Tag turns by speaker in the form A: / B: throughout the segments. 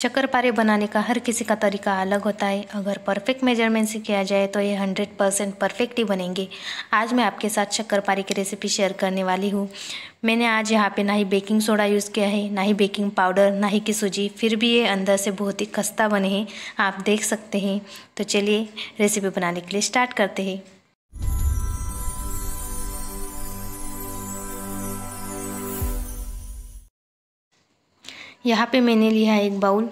A: चक्कर पारे बनाने का हर किसी का तरीका अलग होता है अगर परफेक्ट मेजरमेंट से किया जाए तो ये हंड्रेड परसेंट परफेक्ट ही बनेंगे आज मैं आपके साथ चक्कर पारे की रेसिपी शेयर करने वाली हूँ मैंने आज यहाँ पे ना ही बेकिंग सोडा यूज़ किया है ना ही बेकिंग पाउडर ना ही की सूजी फिर भी ये अंदर से बहुत ही खस्ता बने हैं आप देख सकते हैं तो चलिए रेसिपी बनाने के लिए स्टार्ट करते हैं यहाँ पे मैंने लिया है एक बाउल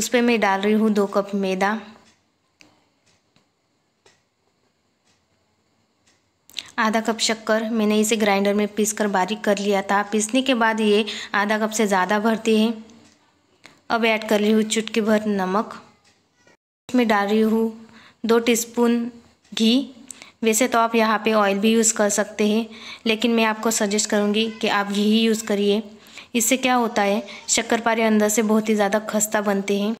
A: उस पर मैं डाल रही हूँ दो कप मैदा आधा कप शक्कर मैंने इसे ग्राइंडर में पीस कर बारीक कर लिया था पीसने के बाद ये आधा कप से ज़्यादा भरती है अब ऐड कर रही हूँ चुटकी भर नमक इसमें डाल रही हूँ दो टीस्पून घी वैसे तो आप यहाँ पे ऑयल भी यूज़ कर सकते हैं लेकिन मैं आपको सजेस्ट करूँगी कि आप घी ही यूज़ करिए इससे क्या होता है शक्करपारे अंदर से बहुत ही ज़्यादा खस्ता बनते हैं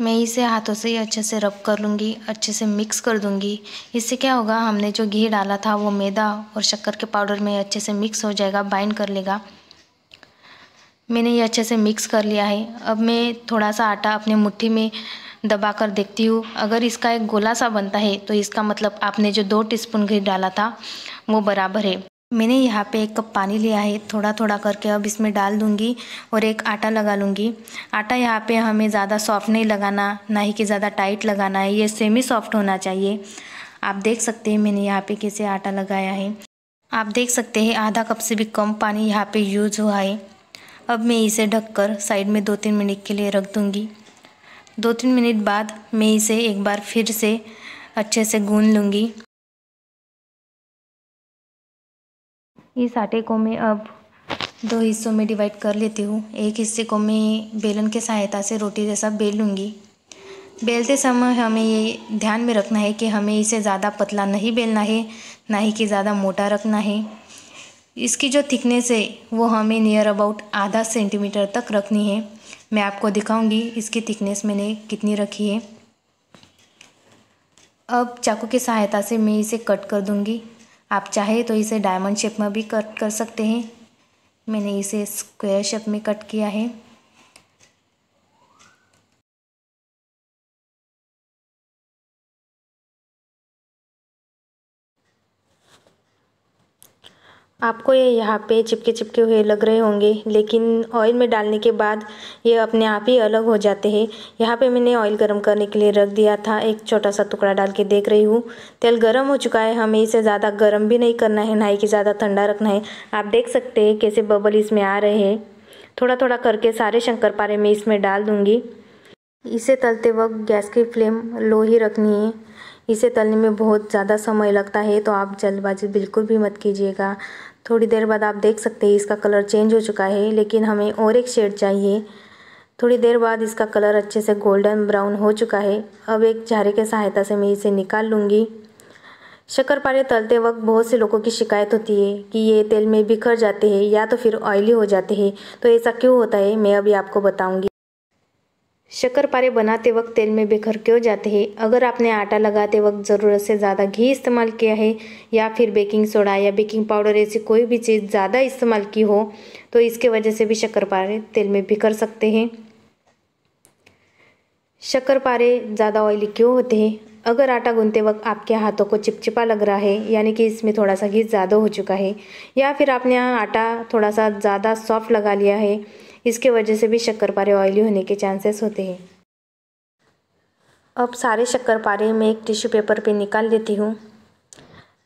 A: मैं इसे हाथों से ही अच्छे से रब कर लूँगी अच्छे से मिक्स कर दूँगी इससे क्या होगा हमने जो घी डाला था वो मैदा और शक्कर के पाउडर में अच्छे से मिक्स हो जाएगा बाइंड कर लेगा मैंने ये अच्छे से मिक्स कर लिया है अब मैं थोड़ा सा आटा अपने मुट्ठी में दबा कर देखती हूँ अगर इसका एक गोला सा बनता है तो इसका मतलब आपने जो दो टीस्पून घी डाला था वो बराबर है मैंने यहाँ पे एक कप पानी लिया है थोड़ा थोड़ा करके अब इसमें डाल दूँगी और एक आटा लगा लूँगी आटा यहाँ पे हमें ज़्यादा सॉफ्ट नहीं लगाना ना ही कि ज़्यादा टाइट लगाना है ये सेमी सॉफ्ट होना चाहिए आप देख सकते हैं मैंने यहाँ पे कैसे आटा लगाया है आप देख सकते हैं आधा कप से भी कम पानी यहाँ पर यूज़ हुआ है अब मैं इसे कर साइड में दो तीन मिनट के लिए रख दूँगी दो तीन मिनट बाद मैं इसे एक बार फिर से अच्छे से गून लूँगी इस आटे को मैं अब दो हिस्सों में डिवाइड कर लेती हूँ एक हिस्से को मैं बेलन के सहायता से रोटी जैसा बेल लूँगी बेलते समय हमें ये ध्यान में रखना है कि हमें इसे ज़्यादा पतला नहीं बेलना है ना ही कि ज़्यादा मोटा रखना है इसकी जो थिकनेस है वो हमें नियर अबाउट आधा सेंटीमीटर तक रखनी है मैं आपको दिखाऊंगी इसकी थिकनेस मैंने कितनी रखी है अब चाकू की सहायता से मैं इसे कट कर दूंगी आप चाहे तो इसे डायमंड शेप में भी कट कर सकते हैं मैंने इसे स्क्वायर शेप में कट किया है आपको ये यहाँ पे चिपके चिपके हुए लग रहे होंगे लेकिन ऑयल में डालने के बाद ये अपने आप ही अलग हो जाते हैं यहाँ पे मैंने ऑयल गर्म करने के लिए रख दिया था एक छोटा सा टुकड़ा डाल के देख रही हूँ तेल गर्म हो चुका है हमें इसे ज़्यादा गर्म भी नहीं करना है ना ही कि ज़्यादा ठंडा रखना है आप देख सकते हैं कैसे बबल इसमें आ रहे हैं थोड़ा थोड़ा करके सारे शंकर पारे में इसमें डाल दूँगी इसे तलते वक्त गैस की फ्लेम लो ही रखनी है इसे तलने में बहुत ज़्यादा समय लगता है तो आप जल्दबाजी बिल्कुल भी मत कीजिएगा थोड़ी देर बाद आप देख सकते हैं इसका कलर चेंज हो चुका है लेकिन हमें और एक शेड चाहिए थोड़ी देर बाद इसका कलर अच्छे से गोल्डन ब्राउन हो चुका है अब एक झारे के सहायता से मैं इसे निकाल लूँगी शक्करपारे तलते वक्त बहुत से लोगों की शिकायत होती है कि ये तेल में बिखर जाते हैं या तो फिर ऑयली हो जाते हैं तो ऐसा क्यों होता है मैं अभी आपको बताऊँगी पारे बनाते वक्त तेल में बेखर क्यों जाते हैं अगर आपने आटा लगाते वक्त ज़रूरत से ज़्यादा घी इस्तेमाल किया है या फिर बेकिंग सोडा या बेकिंग पाउडर ऐसी कोई भी चीज़ ज़्यादा इस्तेमाल की हो तो इसके वजह से भी शक्करपारे तेल में बिखर सकते हैं शक्करपारे ज़्यादा ऑयली क्यों होते हैं अगर आटा गूंते वक्त आपके हाथों को चिपचिपा लग रहा है यानी कि इसमें थोड़ा सा घी ज़्यादा हो चुका है या फिर आपने आटा थोड़ा सा ज़्यादा सॉफ्ट लगा लिया है इसके वजह से भी शक्करपारे ऑयली होने के चांसेस होते हैं अब सारे शक्करपारे मैं एक टिश्यू पेपर पे निकाल लेती हूँ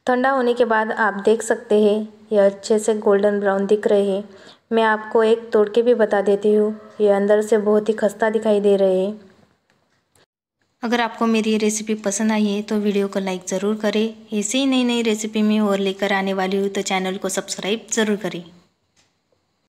A: ठंडा होने के बाद आप देख सकते हैं ये अच्छे से गोल्डन ब्राउन दिख रहे हैं मैं आपको एक तोड़ के भी बता देती हूँ ये अंदर से बहुत ही खस्ता दिखाई दे रहे हैं अगर आपको मेरी ये रेसिपी पसंद आई है तो वीडियो को लाइक ज़रूर करें ऐसे ही नई नई रेसिपी में और लेकर आने वाली हूँ तो चैनल को सब्सक्राइब ज़रूर करें